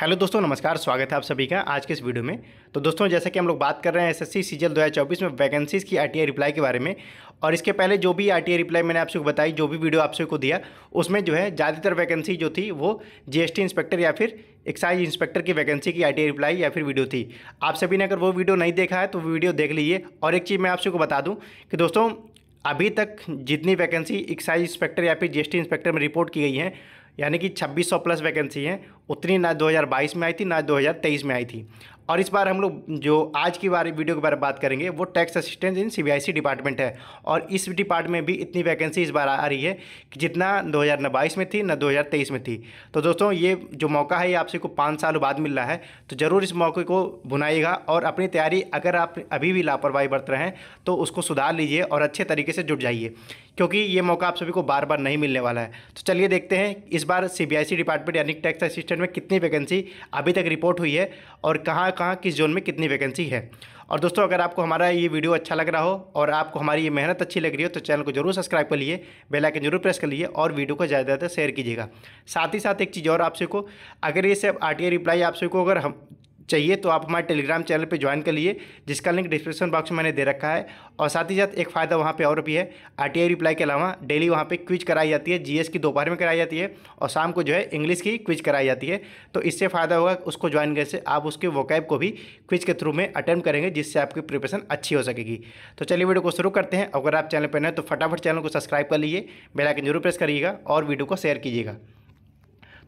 hello दोस्तों नमस्कार स्वागत है आप सभी का आज के इस वीडियो में तो दोस्तों जैसा कि हम लोग बात कर रहे हैं एसएससी सीजल चौबीस में वैकेंसीज़ की आरटीआई रिप्लाई के बारे में और इसके पहले जो भी आरटीआई रिप्लाई मैंने आपसे बताई जो भी वीडियो सभी को दिया उसमें जो है ज़्यादातर वैकेंसी जो थी वो जी इंस्पेक्टर या फिर एक्साइज इंस्पेक्टर की वैकेंसी की आई रिप्लाई या फिर वीडियो थी आप सभी ने अगर वो वीडियो नहीं देखा है तो वीडियो देख लीजिए और एक चीज़ मैं आपसे को बता दूँ कि दोस्तों अभी तक जितनी वैकेंसी एक्साइज इंस्पेक्टर या फिर जी इंस्पेक्टर में रिपोर्ट की गई है यानी कि 2600 प्लस वैकेंसी हैं उतनी ना 2022 में आई थी ना 2023 में आई थी और इस बार हम लोग जो आज की बार वीडियो के बारे में बात करेंगे वो tax assistant in C department है और इस डिपार्टमेंट में भी इतनी वैकेंसी इस बार आ रही है कि जितना 2022 में थी ना 2023 में थी तो दोस्तों ये जो मौका है ये आपसे को पाँच साल बाद मिल रहा है तो ज़रूर इस मौके को भुनाइएगा और अपनी तैयारी अगर आप अभी भी लापरवाही बरत रहे हैं तो उसको सुधार लीजिए और अच्छे तरीके से जुट जाइए क्योंकि ये मौका आप सभी को बार बार नहीं मिलने वाला है तो चलिए देखते हैं इस बार सीबीआईसी डिपार्टमेंट यानी टैक्स असिस्टेंट में कितनी वैकेंसी अभी तक रिपोर्ट हुई है और कहाँ कहाँ किस जोन में कितनी वैकेंसी है और दोस्तों अगर आपको हमारा ये वीडियो अच्छा लग रहा हो और आपको हमारी ये मेहनत अच्छी लग रही हो तो चैनल को जरूर सब्सक्राइब कर लिए बेलाइकन जरूर प्रेस कर लिए और वीडियो को ज़्यादा से ज़्यादा शेयर कीजिएगा साथ ही साथ एक चीज़ और आप सबको अगर ये सब आर टी रिप्लाई आप को अगर हम चाहिए तो आप हमारे टेलीग्राम चैनल पर ज्वाइन कर लिए जिसका लिंक डिस्क्रिप्शन बॉक्स में मैंने दे रखा है और साथ ही साथ एक फ़ायदा वहाँ पे और भी है आरटीआई रिप्लाई के अलावा डेली वहाँ पे क्विज कराई जाती है जीएस की दोपहर में कराई जाती है और शाम को जो है इंग्लिश की क्विज कराई जाती है तो इससे फ़ायदा होगा उसको ज्वाइन करने से आप उसके वोकैब को भी क्विज के थ्रू में अटैम्प्ट करेंगे जिससे आपकी प्रिपरेशन अच्छी हो सकेगी तो चलिए वीडियो को शुरू करते हैं अगर आप चैनल पर नए तो फटाफट चैनल को सब्सक्राइब कर लीजिए बेलाइकन जरूर प्रेस करिएगा और वीडियो को शेयर कीजिएगा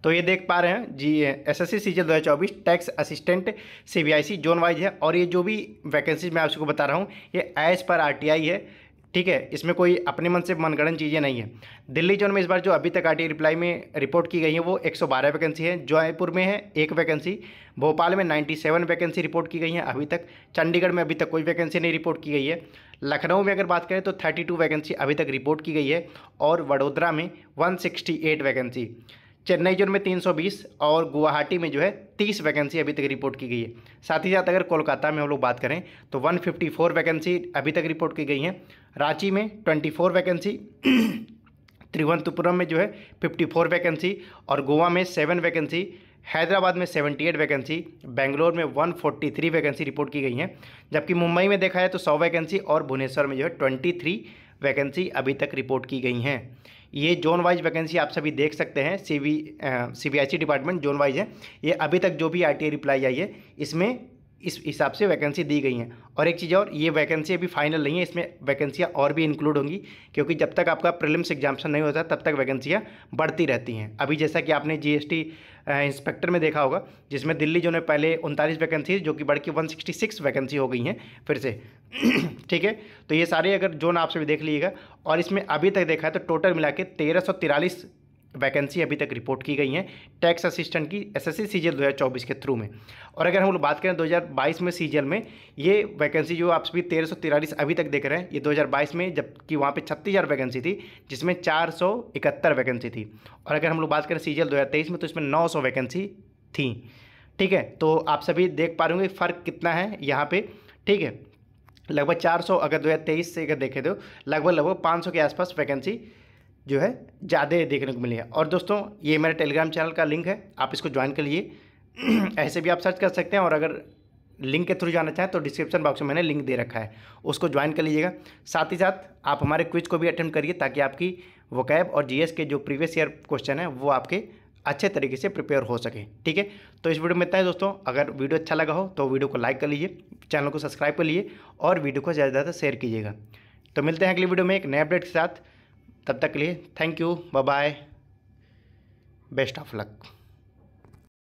तो ये देख पा रहे हैं जी एस एस सी दो हज़ार चौबीस tax assistant C B I C zone wise है और ये जो भी वैकेंसी मैं आपको बता रहा हूँ ये as per R T I है ठीक है इसमें कोई अपने मन से मनगणन चीज़ें नहीं है दिल्ली जोन में इस बार जो अभी तक आर रिप्लाई में रिपोर्ट की गई है वो 112 वैकेंसी है जयपुर में है एक वैकेंसी भोपाल में 97 वैकेंसी रिपोर्ट की गई है अभी तक चंडीगढ़ में अभी तक कोई वैकेंसी नहीं रिपोर्ट की गई है लखनऊ में अगर बात करें तो थर्टी वैकेंसी अभी तक रिपोर्ट की गई है और वडोदरा में वन वैकेंसी चेन्नई जोन में 320 और गुवाहाटी में जो है 30 वैकेंसी अभी तक रिपोर्ट की गई है साथ ही साथ अगर कोलकाता में हम लोग बात करें तो 154 वैकेंसी अभी तक रिपोर्ट की गई हैं रांची में 24 वैकेंसी त्रिवंतपुरम में जो है 54 वैकेंसी और गोवा में सेवन वैकेंसी हैदराबाद में 78 वैकेंसी बेंगलोर में 143 वैकेंसी रिपोर्ट की गई हैं जबकि मुंबई में देखा जाए तो सौ वैकेंसी और भुवनेश्वर में जो है थ्री वैकेंसी अभी तक रिपोर्ट की गई हैं ये जोन वाइज वैकेंसी आप सभी देख सकते हैं C V C B I C department zone wise है ये अभी तक जो भी आई टी रिप्लाई आई है इसमें इस हिसाब से वैकेंसी दी गई हैं और एक चीज़ और ये वैकेंसी अभी फाइनल नहीं है इसमें वैकेंसियाँ और भी इंक्लूड होंगी क्योंकि जब तक आपका प्रिलिम्स एग्जामेशन नहीं होता तब तक वैकेंसियाँ बढ़ती रहती हैं अभी जैसा कि आपने जीएसटी इंस्पेक्टर में देखा होगा जिसमें दिल्ली जो ने पहले उनतालीस वैकेंसी जो कि बढ़ के वन वैकेंसी हो गई हैं फिर से ठीक है तो ये सारे अगर जोन आपसे भी देख लीजिएगा और इसमें अभी तक देखा है तो टोटल मिला के तेरह वैकेंसी अभी तक रिपोर्ट की गई हैं टैक्स असिस्टेंट की एसएससी सीजीएल 2024 के थ्रू में और अगर हम लोग बात करें 2022 में सीजीएल में ये वैकेंसी जो आप सभी तेरह अभी तक देख रहे हैं ये 2022 में जबकि वहाँ पे छत्तीस वैकेंसी थी जिसमें चार वैकेंसी थी और अगर हम लोग बात करें सीजीएल 2023 में तो इसमें नौ वैकेंसी थी ठीक है तो आप सभी देख पा रहे होंगे फ़र्क कितना है यहाँ पर ठीक है लगभग 400 अगर 2023 से अगर देखे तो लगभग लगभग 500 के आसपास वैकेंसी जो है ज़्यादा देखने को मिली है और दोस्तों ये मेरा टेलीग्राम चैनल का लिंक है आप इसको ज्वाइन कर लिए ऐसे भी आप सर्च कर सकते हैं और अगर लिंक के थ्रू जाना चाहें तो डिस्क्रिप्शन बॉक्स में मैंने लिंक दे रखा है उसको ज्वाइन कर लीजिएगा साथ ही साथ आप हमारे क्विज को भी अटेंड करिए ताकि आपकी वोकैब और जीएस के जो प्रीवियस ईयर क्वेश्चन है वो आपके अच्छे तरीके से प्रिपेयर हो सके ठीक है तो इस वीडियो में इतना है दोस्तों अगर वीडियो अच्छा लगा हो तो वीडियो को लाइक कर लीजिए चैनल को सब्सक्राइब कर लीजिए और वीडियो को ज़्यादा से ज़्यादा शेयर कीजिएगा तो मिलते हैं अगली वीडियो में एक नए अपडेट के साथ तब तक के लिए thank you bye best of luck